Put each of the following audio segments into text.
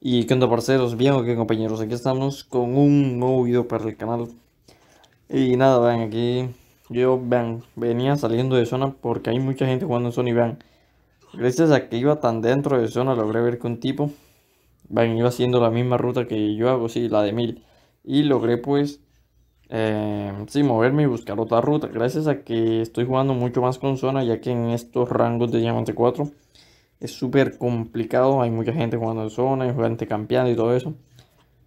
Y qué onda parceros, bien o qué compañeros, aquí estamos con un nuevo video para el canal Y nada, ven aquí, yo vean, venía saliendo de zona porque hay mucha gente jugando en zona y Gracias a que iba tan dentro de zona logré ver que un tipo, van iba haciendo la misma ruta que yo hago, sí, la de mil Y logré pues eh, sí, moverme y buscar otra ruta. Gracias a que estoy jugando mucho más con zona, ya que en estos rangos de Diamante 4 es súper complicado. Hay mucha gente jugando en zona, hay gente campeando y todo eso.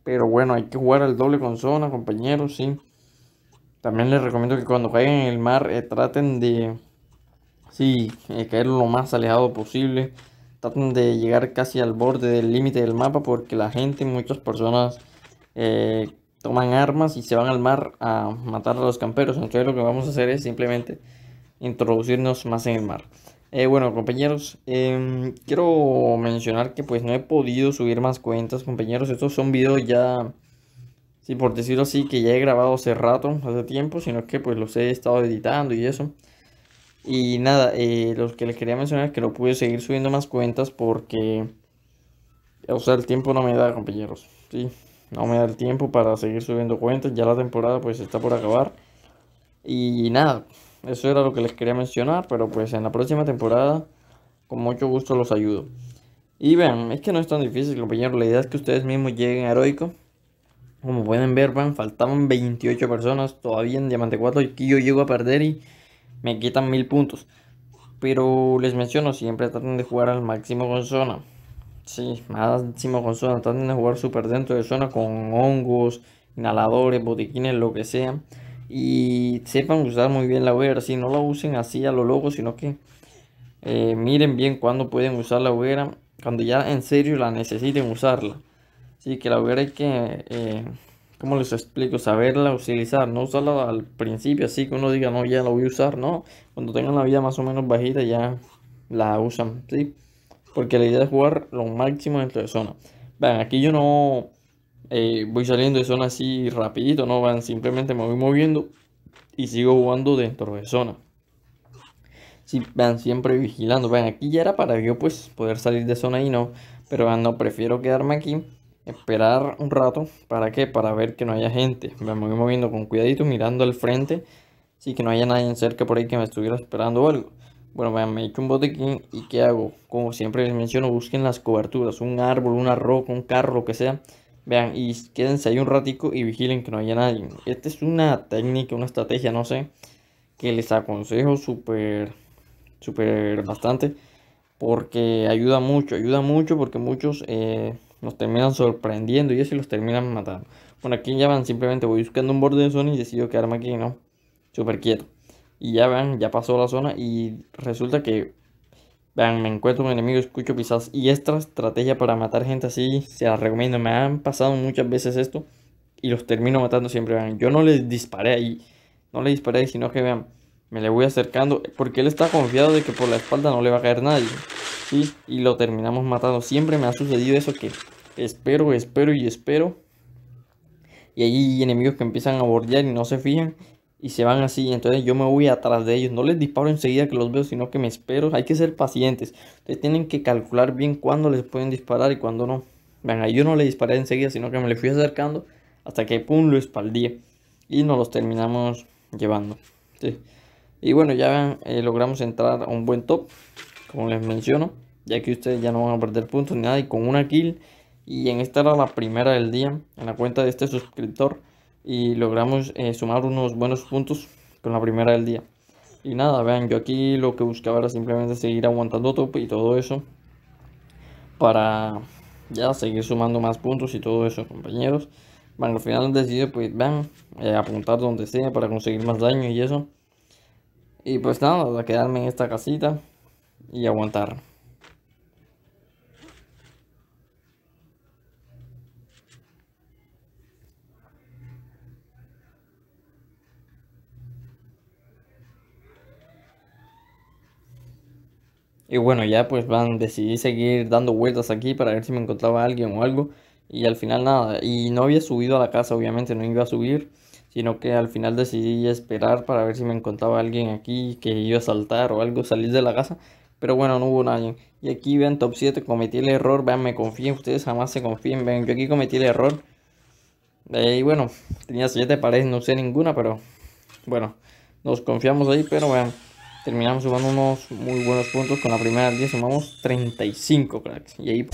Pero bueno, hay que jugar al doble con zona, compañeros, sí. También les recomiendo que cuando jueguen en el mar eh, traten de sí, eh, caer lo más alejado posible. Traten de llegar casi al borde del límite del mapa porque la gente, muchas personas... Eh, toman armas y se van al mar a matar a los camperos. Entonces lo que vamos a hacer es simplemente introducirnos más en el mar. Eh, bueno compañeros, em, quiero mencionar que pues no he podido subir más cuentas compañeros. Estos son videos ya, si por decirlo así, que ya he grabado hace rato, hace tiempo, sino que pues los he estado editando y eso. Y nada, eh, lo que les quería mencionar es que no pude seguir subiendo más cuentas porque... O sea, el tiempo no me da, compañeros. Sí, no me da el tiempo para seguir subiendo cuentas, ya la temporada pues está por acabar. Y nada, eso era lo que les quería mencionar, pero pues en la próxima temporada con mucho gusto los ayudo. Y vean, es que no es tan difícil, compañero, la idea es que ustedes mismos lleguen a Heroico. Como pueden ver, van, faltaban 28 personas todavía en Diamante 4 y yo llego a perder y me quitan mil puntos. Pero les menciono, siempre traten de jugar al máximo con zona. Sí, más encima con zonas, jugar súper dentro de zona con hongos, inhaladores, botiquines, lo que sea. Y sepan usar muy bien la hoguera, si no la usen así a lo loco, sino que eh, miren bien cuándo pueden usar la hoguera, cuando ya en serio la necesiten usarla. Así que la hoguera hay que, eh, ¿cómo les explico? Saberla utilizar, no usarla al principio así que uno diga, no, ya la voy a usar, no. Cuando tengan la vida más o menos bajita ya la usan, ¿sí? porque la idea es jugar lo máximo dentro de zona. Vean, aquí yo no eh, voy saliendo de zona así rapidito, no, van simplemente me voy moviendo y sigo jugando dentro de zona. Si van siempre vigilando, vean, aquí ya era para yo pues poder salir de zona y no, pero vean, no, prefiero quedarme aquí, esperar un rato, ¿para qué? Para ver que no haya gente. me voy moviendo con cuidadito, mirando al frente, sí que no haya nadie cerca por ahí que me estuviera esperando o algo. Bueno, vean, me he hecho un botequín y ¿qué hago? Como siempre les menciono, busquen las coberturas, un árbol, una roca, un carro, lo que sea. Vean, y quédense ahí un ratico y vigilen que no haya nadie. Esta es una técnica, una estrategia, no sé, que les aconsejo súper, súper bastante. Porque ayuda mucho, ayuda mucho porque muchos eh, nos terminan sorprendiendo y así los terminan matando. Bueno, aquí ya van, simplemente voy buscando un borde de zona y decido quedarme aquí, ¿no? Súper quieto. Y ya vean, ya pasó la zona y resulta que, vean, me encuentro un enemigo, escucho pisadas. Y esta estrategia para matar gente así, se la recomiendo. Me han pasado muchas veces esto y los termino matando siempre, vean. Yo no les disparé ahí, no les disparé ahí, sino que vean, me le voy acercando porque él está confiado de que por la espalda no le va a caer nadie. Sí, y lo terminamos matando. Siempre me ha sucedido eso que espero, espero y espero. Y hay enemigos que empiezan a bordear y no se fijan y se van así. Entonces yo me voy atrás de ellos. No les disparo enseguida que los veo, sino que me espero. Hay que ser pacientes. Ustedes tienen que calcular bien cuándo les pueden disparar y cuándo no. Vean, ahí yo no les disparé enseguida, sino que me le fui acercando hasta que pum, lo espaldí y nos los terminamos llevando. Y bueno, ya eh, logramos entrar a un buen top, como les menciono, ya que ustedes ya no van a perder puntos ni nada. Y con una kill, y en esta era la primera del día, en la cuenta de este suscriptor y logramos eh, sumar unos buenos puntos con la primera del día. Y nada, vean, yo aquí lo que buscaba era simplemente seguir aguantando top y todo eso para ya seguir sumando más puntos y todo eso, compañeros. Bueno, al final decidí, pues, vean, eh, apuntar donde sea para conseguir más daño y eso. Y pues nada, quedarme en esta casita y aguantar. Y bueno, ya pues van, decidí seguir dando vueltas aquí para ver si me encontraba alguien o algo. Y al final nada, y no había subido a la casa, obviamente no iba a subir, sino que al final decidí esperar para ver si me encontraba alguien aquí que iba a saltar o algo, salir de la casa. Pero bueno, no hubo nadie. Y aquí ven top 7, cometí el error, vean, me confíen, ustedes jamás se confíen, vean, yo aquí cometí el error. y bueno, tenía 7 paredes, no sé ninguna, pero bueno, nos confiamos ahí, pero vean terminamos sumando unos muy buenos puntos. Con la primera 10 sumamos 35 cracks. Y ahí...